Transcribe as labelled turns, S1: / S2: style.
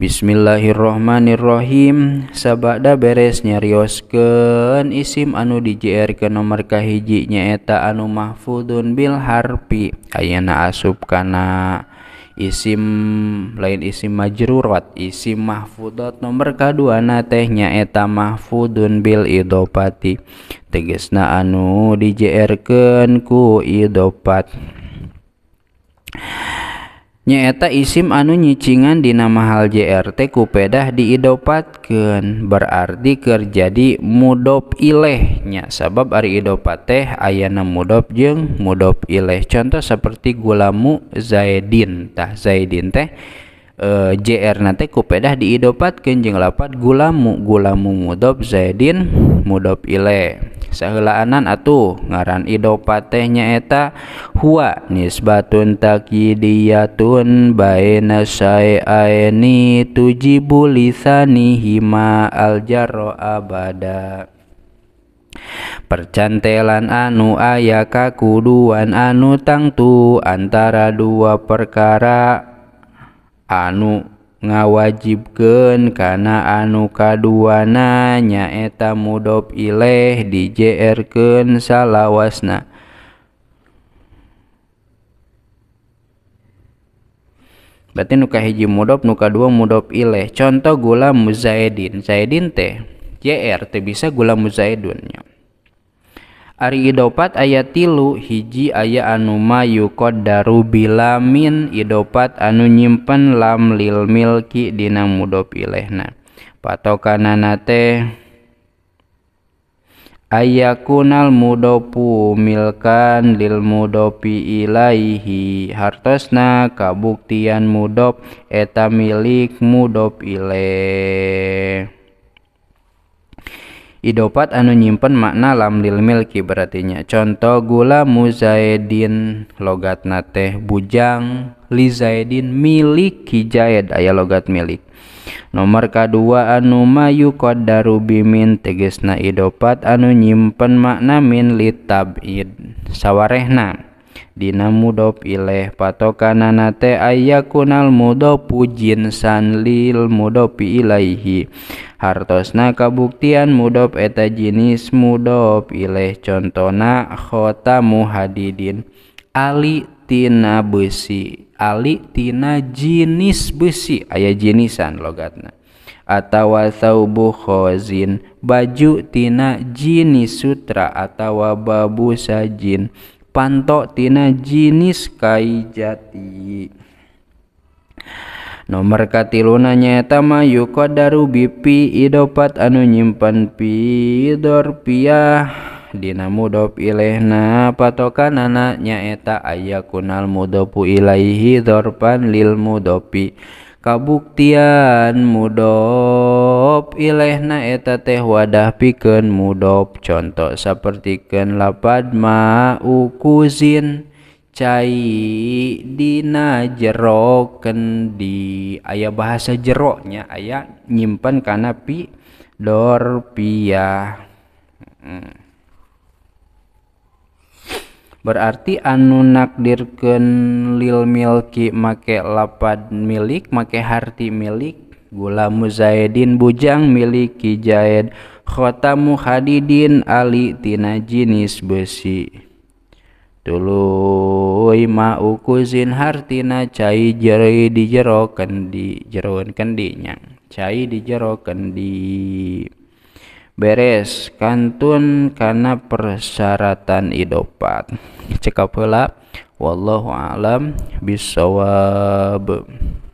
S1: Bismillahirromanirrohim saabada beres nyariosken isim anu Dj ke nomorkah hijinya eta anu mahfudun Bil harpi kayana asub kana isim lain isi majru wat isi mahfuddo nomor kaduana tehnya eta mahfudun Bil Iidopati teges na anu Djrken ku idopat hai nyaeta isim anu nyicingan di nama hal JRT kupedah diidopatkan berarti kerjadi mudop ilehnya sabab Ari idopat teh ayana mudop jeng mudop ileh contoh seperti gulamu Zaidin tah Zaidin teh e, eh, JR nanti kupedah diidopatkan jeng lapat gulamu gulamu mudop Zaidin mudop ileh sahelaanan atau ngaran idopatehnya eta huwa nisbatun takidiyatun baina syai'aini tujibu lisanihima aljarro abada Percantelan anu aya kakuduan anu tangtu antara dua perkara anu ngawajibken kana anu kaduana nyaeta mudob ileh dijrken salahwasna berarti nuka hiji mudob nuka dua mudob ileh contoh gula muzaidin zaidin teh jr teh bisa gula muzaidunnya Tá idopat ayat tilu hijji aya anuma yukod daru bilamin idopat anu nyimpen lam lil milkidina muddopillehna pato kananaate aya kunal muddopuilkan lil muddopi ilaihi hartesna kabuktian muddo eta milik muddo leh. Idopat anu nyimpen makna lam lil milki berartinya contoh gula muzaidin logat nate bujang lizaidin milik hijaid ayah logat milik nomor kedua anu mayu kodaru bimin tegesna idopat anu nyimpen makna min litab id sawarehna Dina muddo ilih pato kannate aya kunal muddopujinsan lil muddopi ilaihi hartos na kabuktian muddo eta jinis muddo ilih contohnakhota muhaididin Alitina besi Alitina jinis besi aya jinisan logatna Attawa taubukhozin bajutinana jinis sutra atautawababbu sajin. pantoktina jinis kaijati. Nomorkati Lunyaeta mauko Darubipi idopat anu nypan pidorpia Dina Mudopilehna patokan anaknya eta aya kunal Mudopu Iaihidorpan lilmudopi. kabuktian mudop ilehna eta teh wadah pikeun mudop contoh seperti sapertikeun lapad ma ukuzin cai dina jero kendi ayah bahasa jeroknya ayah nyimpen kana pi dorpiah hmm. berarti anun nadirken lil milki make lapat milik make hart milik gula muzaidin bujang milik kijahid khotam mu hadidiin Alitina jinis besi dulu maukuzinhartina ca jere di jero kendidi jeroun kendidinyang cair di jero kendidi beres kantun karena persyaratan idopat cekap pula wallahu alam bisawab